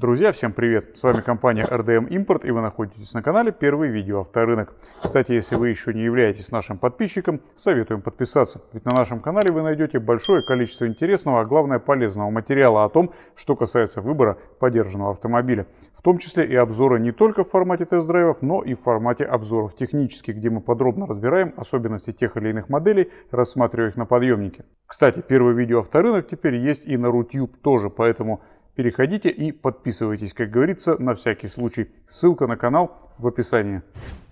Друзья, всем привет! С вами компания RDM Import и вы находитесь на канале Первый видео авторынок. Кстати, если вы еще не являетесь нашим подписчиком, советуем подписаться, ведь на нашем канале вы найдете большое количество интересного, а главное полезного материала о том, что касается выбора подержанного автомобиля. В том числе и обзоры не только в формате тест-драйвов, но и в формате обзоров технических, где мы подробно разбираем особенности тех или иных моделей, рассматривая их на подъемнике. Кстати, первое видео авторынок теперь есть и на Рутюб тоже, поэтому Переходите и подписывайтесь, как говорится, на всякий случай. Ссылка на канал в описании.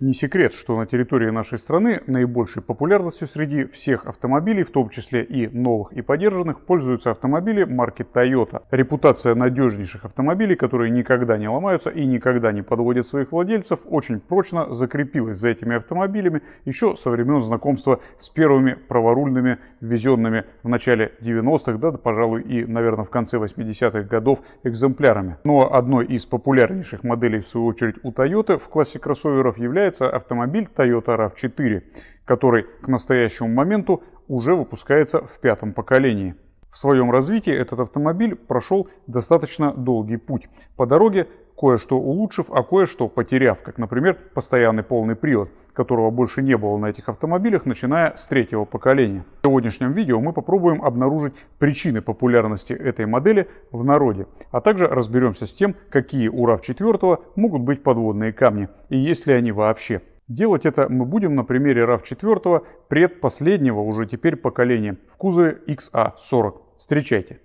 Не секрет, что на территории нашей страны наибольшей популярностью среди всех автомобилей, в том числе и новых и подержанных, пользуются автомобили марки Toyota. Репутация надежнейших автомобилей, которые никогда не ломаются и никогда не подводят своих владельцев, очень прочно закрепилась за этими автомобилями еще со времен знакомства с первыми праворульными, везенными в начале 90-х, да, да, пожалуй, и, наверное, в конце 80-х годов годов экземплярами. Но одной из популярнейших моделей, в свою очередь, у Toyota в классе кроссоверов является автомобиль Toyota RAV4, который к настоящему моменту уже выпускается в пятом поколении. В своем развитии этот автомобиль прошел достаточно долгий путь. По дороге кое-что улучшив, а кое-что потеряв, как, например, постоянный полный привод, которого больше не было на этих автомобилях, начиная с третьего поколения. В сегодняшнем видео мы попробуем обнаружить причины популярности этой модели в народе, а также разберемся с тем, какие у RAV4 могут быть подводные камни и есть ли они вообще. Делать это мы будем на примере RAV4 предпоследнего уже теперь поколения в кузове XA40. А Встречайте!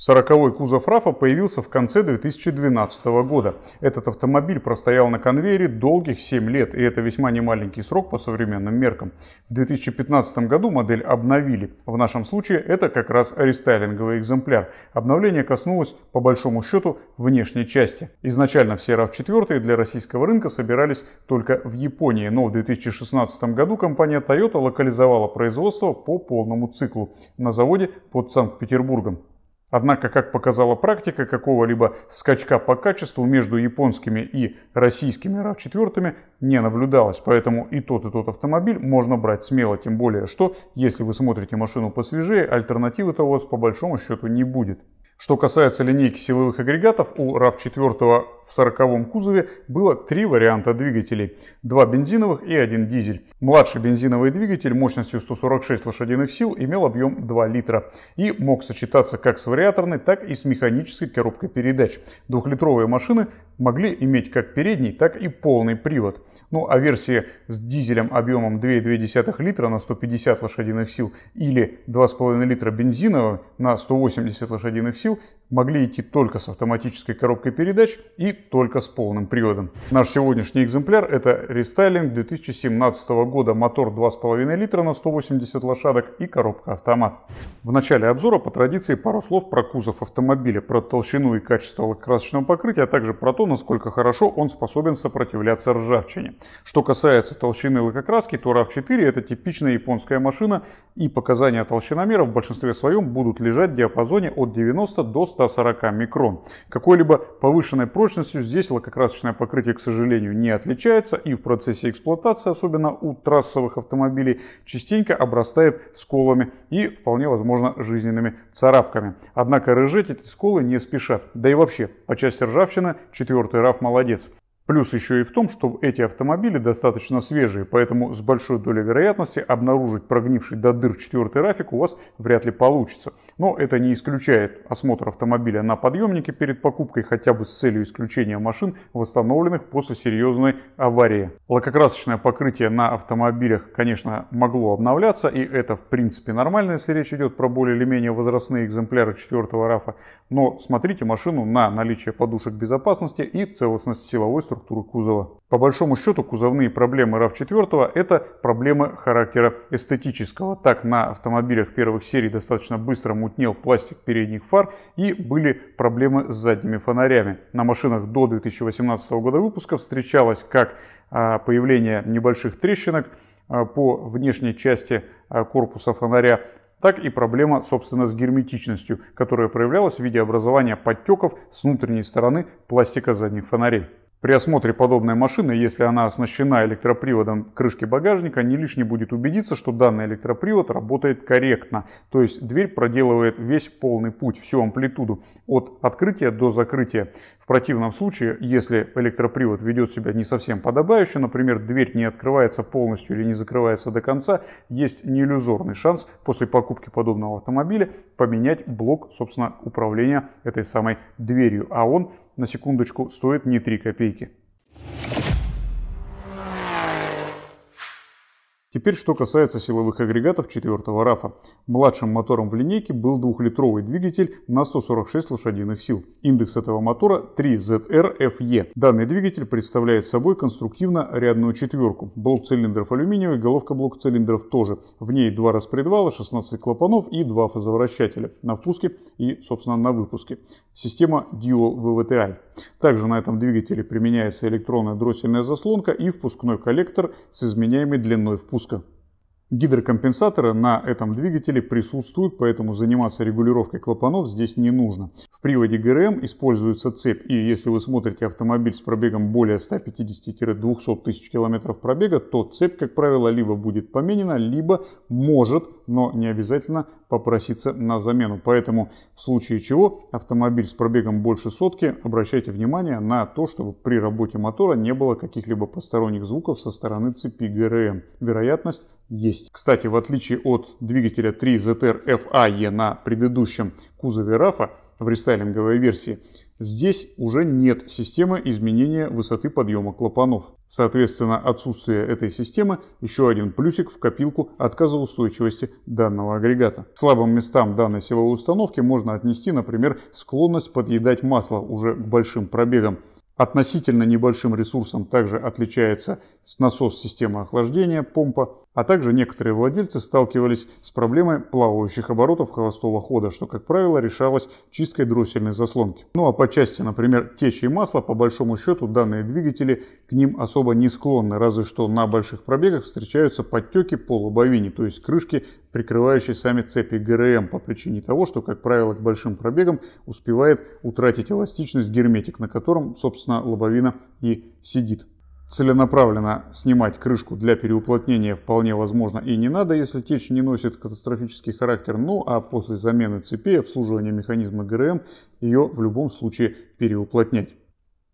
Сороковой кузов «Рафа» появился в конце 2012 года. Этот автомобиль простоял на конвейере долгих 7 лет, и это весьма немаленький срок по современным меркам. В 2015 году модель обновили. В нашем случае это как раз рестайлинговый экземпляр. Обновление коснулось, по большому счету, внешней части. Изначально все RAV4 для российского рынка собирались только в Японии, но в 2016 году компания Toyota локализовала производство по полному циклу на заводе под Санкт-Петербургом. Однако, как показала практика, какого-либо скачка по качеству между японскими и российскими RAV4 не наблюдалось, поэтому и тот, и тот автомобиль можно брать смело, тем более, что если вы смотрите машину посвежее, альтернативы-то у вас по большому счету не будет. Что касается линейки силовых агрегатов, у RAV4 в 40 кузове было три варианта двигателей. Два бензиновых и один дизель. Младший бензиновый двигатель мощностью 146 лошадиных сил имел объем 2 литра и мог сочетаться как с вариаторной, так и с механической коробкой передач. Двухлитровые машины могли иметь как передний, так и полный привод. Ну а версия с дизелем объемом 2,2 литра на 150 лошадиных сил или 2,5 литра бензинового на 180 лошадиных сил сил могли идти только с автоматической коробкой передач и только с полным приводом. Наш сегодняшний экземпляр это рестайлинг 2017 года, мотор 2,5 литра на 180 лошадок и коробка автомат. В начале обзора по традиции пару слов про кузов автомобиля, про толщину и качество лакокрасочного покрытия, а также про то, насколько хорошо он способен сопротивляться ржавчине. Что касается толщины лакокраски, то RAV4 это типичная японская машина и показания толщиномера в большинстве своем будут лежать в диапазоне от 90 90 до 140 микрон. Какой-либо повышенной прочностью здесь лакокрасочное покрытие, к сожалению, не отличается и в процессе эксплуатации, особенно у трассовых автомобилей, частенько обрастает сколами и, вполне возможно, жизненными царапками. Однако рыжеть эти сколы не спешат. Да и вообще, по части ржавчины, четвертый раф молодец. Плюс еще и в том, что эти автомобили достаточно свежие, поэтому с большой долей вероятности обнаружить прогнивший до дыр четвертый рафик у вас вряд ли получится. Но это не исключает осмотр автомобиля на подъемнике перед покупкой, хотя бы с целью исключения машин, восстановленных после серьезной аварии. Лакокрасочное покрытие на автомобилях, конечно, могло обновляться, и это в принципе нормально, если речь идет про более или менее возрастные экземпляры четвертого рафа. Но смотрите машину на наличие подушек безопасности и целостность силовой структуры структуру кузова. По большому счету кузовные проблемы RAV4 это проблемы характера эстетического. Так на автомобилях первых серий достаточно быстро мутнел пластик передних фар и были проблемы с задними фонарями. На машинах до 2018 года выпуска встречалось как а, появление небольших трещинок а, по внешней части а, корпуса фонаря, так и проблема, собственно, с герметичностью, которая проявлялась в виде образования подтеков с внутренней стороны пластика задних фонарей. При осмотре подобной машины, если она оснащена электроприводом крышки багажника, не лишне будет убедиться, что данный электропривод работает корректно. То есть дверь проделывает весь полный путь, всю амплитуду от открытия до закрытия. В противном случае, если электропривод ведет себя не совсем подобающе, например, дверь не открывается полностью или не закрывается до конца, есть неиллюзорный шанс после покупки подобного автомобиля поменять блок, собственно, управления этой самой дверью. А он на секундочку, стоит не 3 копейки. Теперь, что касается силовых агрегатов четвертого РАФа. Младшим мотором в линейке был двухлитровый двигатель на 146 лошадиных сил. Индекс этого мотора 3ZRFE. Данный двигатель представляет собой конструктивно-рядную четверку. Блок цилиндров алюминиевый, головка блок цилиндров тоже. В ней два распредвала, 16 клапанов и два фазовращателя на впуске и, собственно, на выпуске. Система Dual VVTI. Также на этом двигателе применяется электронная дроссельная заслонка и впускной коллектор с изменяемой длиной впуска. Гидрокомпенсаторы на этом двигателе присутствуют, поэтому заниматься регулировкой клапанов здесь не нужно. В приводе ГРМ используется цепь, и если вы смотрите автомобиль с пробегом более 150-200 тысяч километров пробега, то цепь, как правило, либо будет поменена, либо может но не обязательно попроситься на замену. Поэтому в случае чего автомобиль с пробегом больше сотки, обращайте внимание на то, чтобы при работе мотора не было каких-либо посторонних звуков со стороны цепи ГРМ. Вероятность есть. Кстати, в отличие от двигателя 3 ZR FAE на предыдущем кузове RAFA в рестайлинговой версии, Здесь уже нет системы изменения высоты подъема клапанов. Соответственно, отсутствие этой системы – еще один плюсик в копилку отказоустойчивости данного агрегата. К слабым местам данной силовой установки можно отнести, например, склонность подъедать масло уже к большим пробегам – Относительно небольшим ресурсом также отличается насос системы охлаждения, помпа, а также некоторые владельцы сталкивались с проблемой плавающих оборотов холостого хода, что, как правило, решалось чисткой дроссельной заслонки. Ну а по части, например, течи и масла, по большому счету данные двигатели к ним особо не склонны, разве что на больших пробегах встречаются подтеки по лобовине, то есть крышки прикрывающий сами цепи ГРМ по причине того, что, как правило, к большим пробегам успевает утратить эластичность герметик, на котором, собственно, лобовина и сидит. Целенаправленно снимать крышку для переуплотнения вполне возможно и не надо, если течь не носит катастрофический характер, ну а после замены цепи и обслуживания механизма ГРМ ее в любом случае переуплотнять.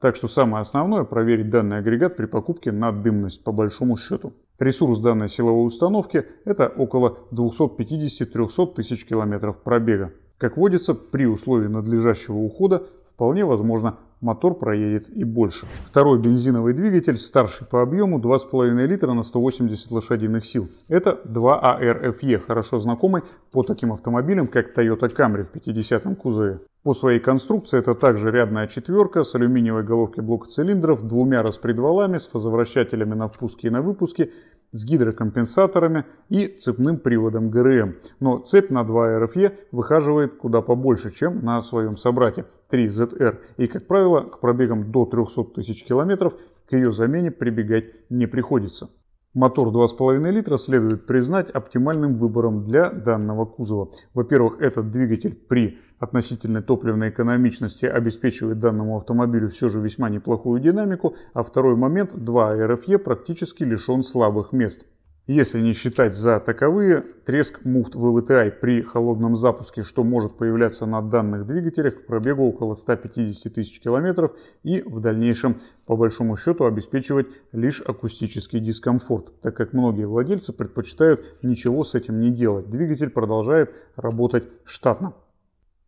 Так что самое основное проверить данный агрегат при покупке на дымность по большому счету. Ресурс данной силовой установки – это около 250-300 тысяч километров пробега. Как водится, при условии надлежащего ухода вполне возможно мотор проедет и больше. Второй бензиновый двигатель, старший по объему, 2,5 литра на 180 лошадиных сил. Это 2 ARFE, а хорошо знакомый по таким автомобилям, как Toyota Camry в 50-м кузове. По своей конструкции это также рядная четверка с алюминиевой головкой блока цилиндров, двумя распредвалами, с фазовращателями на впуске и на выпуске, с гидрокомпенсаторами и цепным приводом ГРМ. Но цепь на 2 RFE выхаживает куда побольше, чем на своем собрате 3ZR. И, как правило, к пробегам до 300 тысяч километров к ее замене прибегать не приходится. Мотор 2,5 литра следует признать оптимальным выбором для данного кузова. Во-первых, этот двигатель при относительной топливной экономичности обеспечивает данному автомобилю все же весьма неплохую динамику, а второй момент 2 РФЕ практически лишен слабых мест. Если не считать за таковые, треск муфт ВВТИ при холодном запуске, что может появляться на данных двигателях, к пробегу около 150 тысяч километров и в дальнейшем, по большому счету, обеспечивать лишь акустический дискомфорт, так как многие владельцы предпочитают ничего с этим не делать. Двигатель продолжает работать штатно.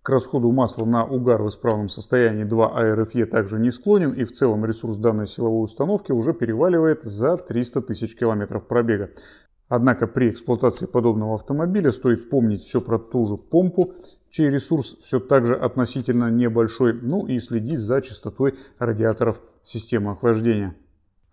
К расходу масла на угар в исправном состоянии 2 АРФЕ также не склонен, и в целом ресурс данной силовой установки уже переваливает за 300 тысяч километров пробега. Однако при эксплуатации подобного автомобиля стоит помнить все про ту же помпу, чей ресурс все так же относительно небольшой, ну и следить за частотой радиаторов системы охлаждения.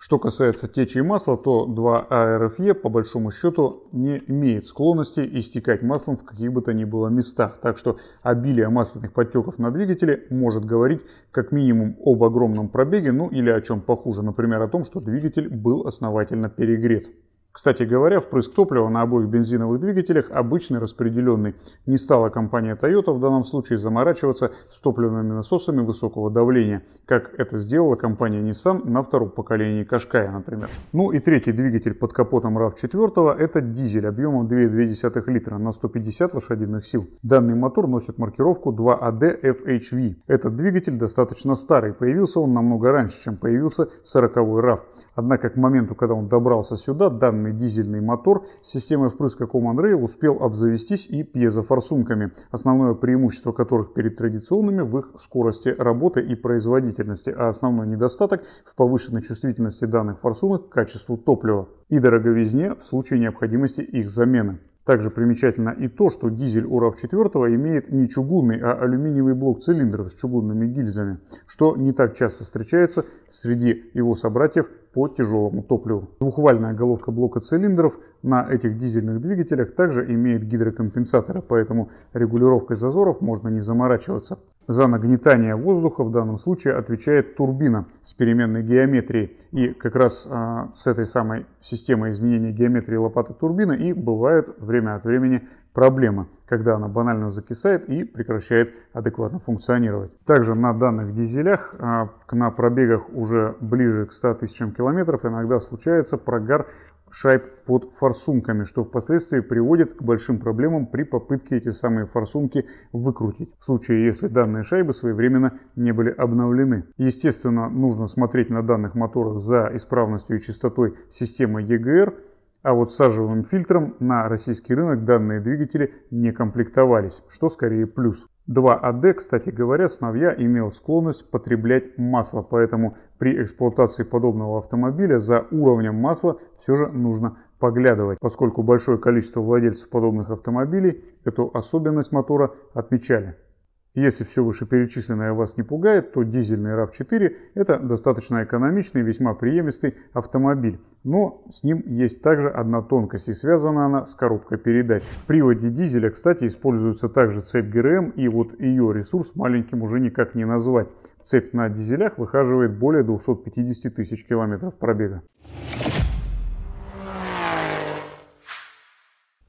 Что касается течи и масла, то 2АРФЕ а по большому счету не имеет склонности истекать маслом в каких бы то ни было местах, так что обилие масляных подтеков на двигателе может говорить как минимум об огромном пробеге, ну или о чем похуже, например о том, что двигатель был основательно перегрет. Кстати говоря, впрыск топлива на обоих бензиновых двигателях обычный распределенный. Не стала компания Toyota в данном случае заморачиваться с топливными насосами высокого давления, как это сделала компания Nissan на втором поколении Кашкая, например. Ну и третий двигатель под капотом RAV4 – это дизель объемом 2,2 литра на 150 лошадиных сил. Данный мотор носит маркировку 2AD-FHV. А Этот двигатель достаточно старый, появился он намного раньше, чем появился 40-й RAV. Однако к моменту, когда он добрался сюда, данный современный дизельный мотор с системой впрыска Common Rail успел обзавестись и пьезофорсунками, основное преимущество которых перед традиционными в их скорости работы и производительности, а основной недостаток в повышенной чувствительности данных форсунок к качеству топлива и дороговизне в случае необходимости их замены. Также примечательно и то, что дизель УРАВ-4 имеет не чугунный, а алюминиевый блок цилиндров с чугунными гильзами, что не так часто встречается среди его собратьев по тяжелому топливу. Двухвальная головка блока цилиндров на этих дизельных двигателях также имеет гидрокомпенсаторы, поэтому регулировкой зазоров можно не заморачиваться. За нагнетание воздуха в данном случае отвечает турбина с переменной геометрией. И как раз э, с этой самой системой изменения геометрии лопаток турбины и бывают время от времени проблема, когда она банально закисает и прекращает адекватно функционировать. Также на данных дизелях а, на пробегах уже ближе к 100 тысячам километров иногда случается прогар шайб под форсунками, что впоследствии приводит к большим проблемам при попытке эти самые форсунки выкрутить, в случае если данные шайбы своевременно не были обновлены. Естественно, нужно смотреть на данных моторах за исправностью и частотой системы EGR, а вот с сажевым фильтром на российский рынок данные двигатели не комплектовались, что скорее плюс. 2АД, а кстати говоря, сновья имел склонность потреблять масло, поэтому при эксплуатации подобного автомобиля за уровнем масла все же нужно поглядывать, поскольку большое количество владельцев подобных автомобилей эту особенность мотора отмечали. Если все вышеперечисленное вас не пугает, то дизельный RAV4 – это достаточно экономичный, весьма приемистый автомобиль. Но с ним есть также одна тонкость, и связана она с коробкой передач. В приводе дизеля, кстати, используется также цепь ГРМ, и вот ее ресурс маленьким уже никак не назвать. Цепь на дизелях выхаживает более 250 тысяч километров пробега.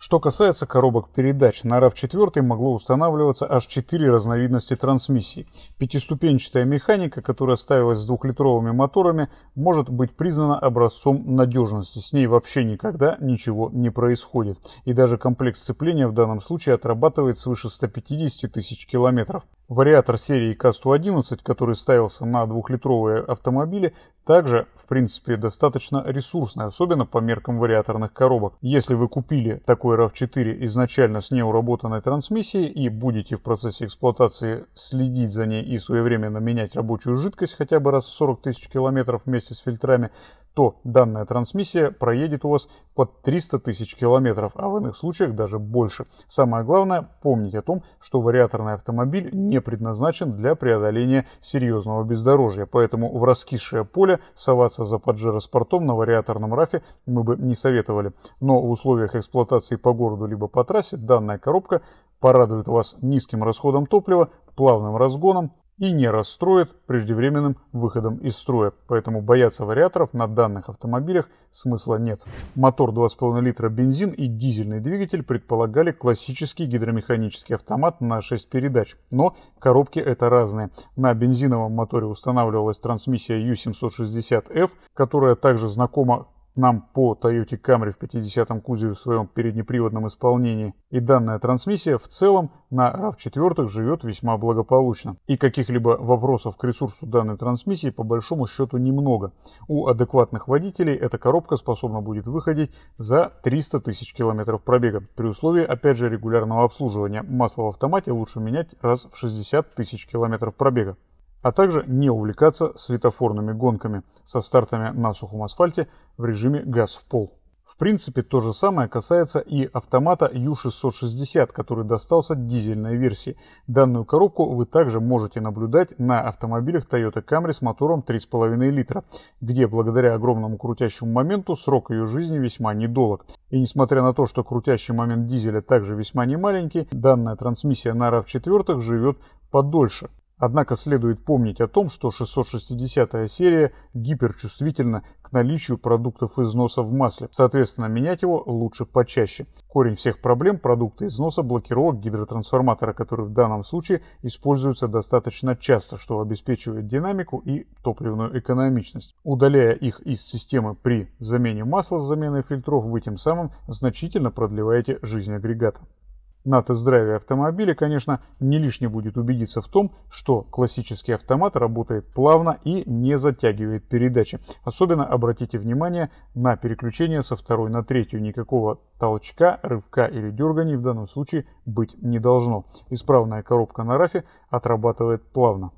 Что касается коробок передач, на RAV4 могло устанавливаться аж 4 разновидности трансмиссий. Пятиступенчатая механика, которая ставилась с двухлитровыми моторами, может быть признана образцом надежности. С ней вообще никогда ничего не происходит. И даже комплекс сцепления в данном случае отрабатывает свыше 150 тысяч километров. Вариатор серии К111, который ставился на двухлитровые автомобили, также, в принципе, достаточно ресурсный, особенно по меркам вариаторных коробок. Если вы купили такой RAV4 изначально с неуработанной трансмиссией и будете в процессе эксплуатации следить за ней и своевременно менять рабочую жидкость хотя бы раз в 40 тысяч километров вместе с фильтрами, то данная трансмиссия проедет у вас под 300 тысяч километров, а в иных случаях даже больше. Самое главное, помнить о том, что вариаторный автомобиль не предназначен для преодоления серьезного бездорожья, поэтому в раскисшее поле соваться за Паджеро Спортом на вариаторном рафе мы бы не советовали. Но в условиях эксплуатации по городу либо по трассе данная коробка порадует вас низким расходом топлива, плавным разгоном, и не расстроит преждевременным выходом из строя, поэтому бояться вариаторов на данных автомобилях смысла нет. Мотор 2,5 литра бензин и дизельный двигатель предполагали классический гидромеханический автомат на 6 передач, но коробки это разные. На бензиновом моторе устанавливалась трансмиссия U760F, которая также знакома нам по Toyota Camry в 50-м кузове в своем переднеприводном исполнении, и данная трансмиссия в целом на RAV4 живет весьма благополучно. И каких-либо вопросов к ресурсу данной трансмиссии по большому счету немного. У адекватных водителей эта коробка способна будет выходить за 300 тысяч километров пробега, при условии, опять же, регулярного обслуживания. Масло в автомате лучше менять раз в 60 тысяч километров пробега а также не увлекаться светофорными гонками со стартами на сухом асфальте в режиме «газ в пол». В принципе, то же самое касается и автомата U660, который достался дизельной версии. Данную коробку вы также можете наблюдать на автомобилях Toyota Camry с мотором 3,5 литра, где благодаря огромному крутящему моменту срок ее жизни весьма недолг. И несмотря на то, что крутящий момент дизеля также весьма немаленький, данная трансмиссия на RAV4 живет подольше. Однако следует помнить о том, что 660 я серия гиперчувствительна к наличию продуктов износа в масле. Соответственно, менять его лучше почаще. Корень всех проблем продукта износа блокировок гидротрансформатора, который в данном случае используется достаточно часто, что обеспечивает динамику и топливную экономичность. Удаляя их из системы при замене масла с заменой фильтров, вы тем самым значительно продлеваете жизнь агрегата. На тест-драйве автомобиля, конечно, не лишне будет убедиться в том, что классический автомат работает плавно и не затягивает передачи. Особенно обратите внимание на переключение со второй на третью. Никакого толчка, рывка или дерганий в данном случае быть не должно. Исправная коробка на рафе отрабатывает плавно.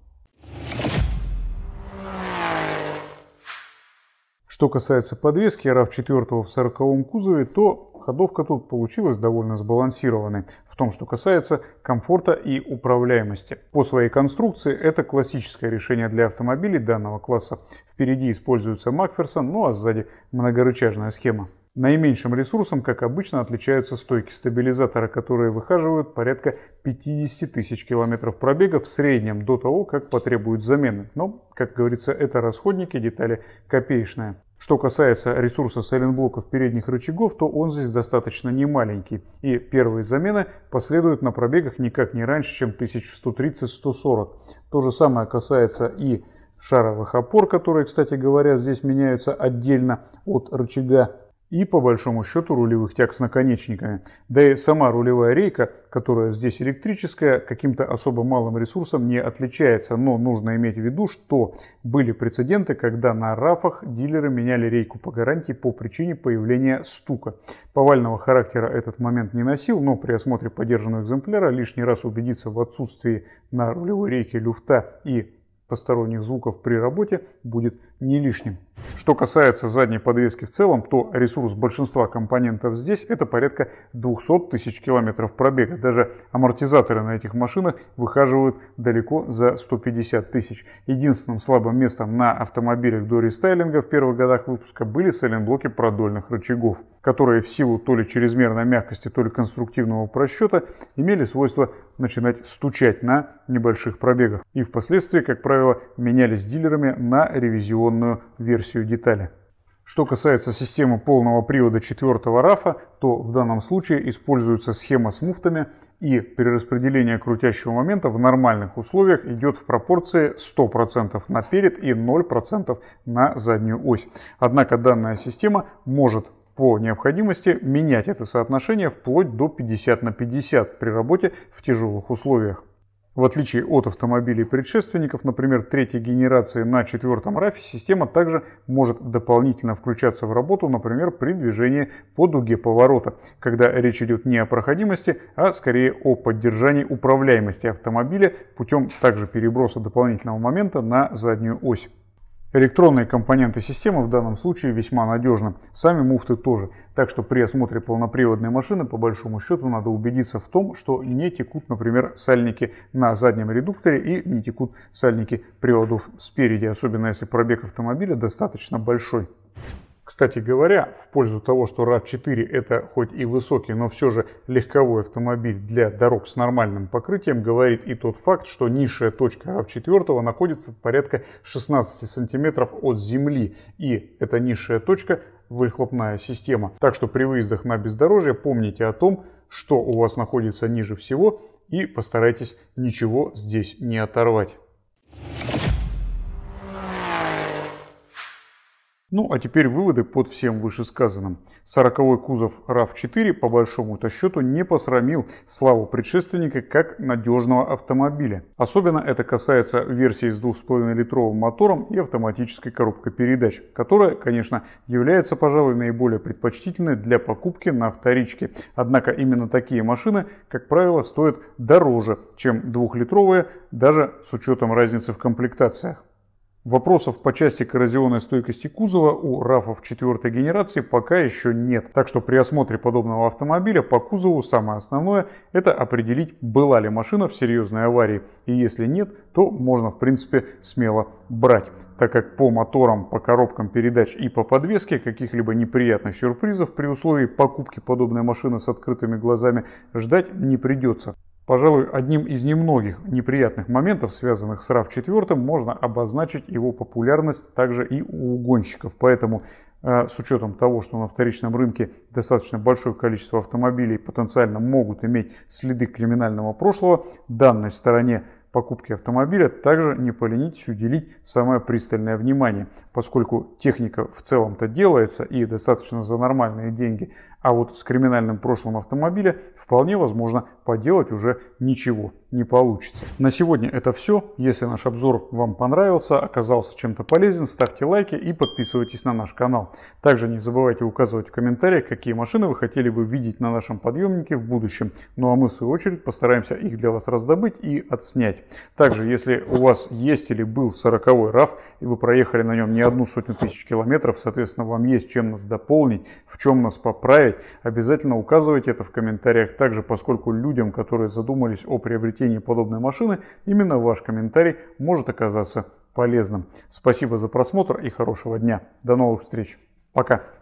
Что касается подвески RAV4 в 40-м кузове, то ходовка тут получилась довольно сбалансированной в том, что касается комфорта и управляемости. По своей конструкции это классическое решение для автомобилей данного класса. Впереди используется Макферсон, ну а сзади многорычажная схема. Наименьшим ресурсом, как обычно, отличаются стойки стабилизатора, которые выхаживают порядка 50 тысяч километров пробега в среднем до того, как потребуют замены. Но, как говорится, это расходники, детали копеечные. Что касается ресурса сайлентблоков передних рычагов, то он здесь достаточно немаленький, и первые замены последуют на пробегах никак не раньше, чем 1130-140. То же самое касается и шаровых опор, которые, кстати говоря, здесь меняются отдельно от рычага и, по большому счету, рулевых тяг с наконечниками. Да и сама рулевая рейка, которая здесь электрическая, каким-то особо малым ресурсом не отличается. Но нужно иметь в виду, что были прецеденты, когда на рафах дилеры меняли рейку по гарантии по причине появления стука. Повального характера этот момент не носил, но при осмотре подержанного экземпляра лишний раз убедиться в отсутствии на рулевой рейке люфта и посторонних звуков при работе будет не лишним. Что касается задней подвески в целом, то ресурс большинства компонентов здесь это порядка 200 тысяч километров пробега. Даже амортизаторы на этих машинах выхаживают далеко за 150 тысяч. Единственным слабым местом на автомобилях до рестайлинга в первых годах выпуска были сайлентблоки продольных рычагов, которые в силу то ли чрезмерной мягкости, то ли конструктивного просчета имели свойство начинать стучать на небольших пробегах и впоследствии, как правило, менялись дилерами на ревизион модификационную версию детали. Что касается системы полного привода четвертого рафа, то в данном случае используется схема с муфтами и перераспределение крутящего момента в нормальных условиях идет в пропорции 100% на перед и 0% на заднюю ось. Однако данная система может по необходимости менять это соотношение вплоть до 50 на 50 при работе в тяжелых условиях. В отличие от автомобилей предшественников, например, третьей генерации на четвертом рафе, система также может дополнительно включаться в работу, например, при движении по дуге поворота, когда речь идет не о проходимости, а скорее о поддержании управляемости автомобиля путем также переброса дополнительного момента на заднюю ось. Электронные компоненты системы в данном случае весьма надежны, сами муфты тоже, так что при осмотре полноприводной машины по большому счету надо убедиться в том, что не текут, например, сальники на заднем редукторе и не текут сальники приводов спереди, особенно если пробег автомобиля достаточно большой. Кстати говоря, в пользу того, что RAV4 это хоть и высокий, но все же легковой автомобиль для дорог с нормальным покрытием, говорит и тот факт, что низшая точка RAV4 находится в порядка 16 сантиметров от земли. И эта низшая точка выхлопная система. Так что при выездах на бездорожье помните о том, что у вас находится ниже всего и постарайтесь ничего здесь не оторвать. Ну а теперь выводы под всем вышесказанным. Сороковой кузов RAV4 по большому-то счету не посрамил славу предшественника как надежного автомобиля. Особенно это касается версии с 2,5-литровым мотором и автоматической коробкой передач, которая, конечно, является, пожалуй, наиболее предпочтительной для покупки на вторичке. Однако именно такие машины, как правило, стоят дороже, чем двухлитровые, даже с учетом разницы в комплектациях. Вопросов по части коррозионной стойкости кузова у рафов четвертой генерации пока еще нет. Так что при осмотре подобного автомобиля по кузову самое основное – это определить, была ли машина в серьезной аварии. И если нет, то можно в принципе смело брать так как по моторам, по коробкам передач и по подвеске каких-либо неприятных сюрпризов при условии покупки подобной машины с открытыми глазами ждать не придется. Пожалуй, одним из немногих неприятных моментов, связанных с RAV4, можно обозначить его популярность также и у угонщиков. Поэтому э, с учетом того, что на вторичном рынке достаточно большое количество автомобилей потенциально могут иметь следы криминального прошлого, данной стороне покупки автомобиля также не поленитесь уделить самое пристальное внимание, поскольку техника в целом-то делается и достаточно за нормальные деньги, а вот с криминальным прошлым автомобиля вполне возможно поделать уже ничего не получится. На сегодня это все. Если наш обзор вам понравился, оказался чем-то полезен, ставьте лайки и подписывайтесь на наш канал. Также не забывайте указывать в комментариях, какие машины вы хотели бы видеть на нашем подъемнике в будущем. Ну а мы в свою очередь постараемся их для вас раздобыть и отснять. Также, если у вас есть или был 40-й RAV, и вы проехали на нем не одну сотню тысяч километров, соответственно, вам есть чем нас дополнить, в чем нас поправить, обязательно указывайте это в комментариях. Также, поскольку люди людям, которые задумались о приобретении подобной машины, именно ваш комментарий может оказаться полезным. Спасибо за просмотр и хорошего дня. До новых встреч. Пока.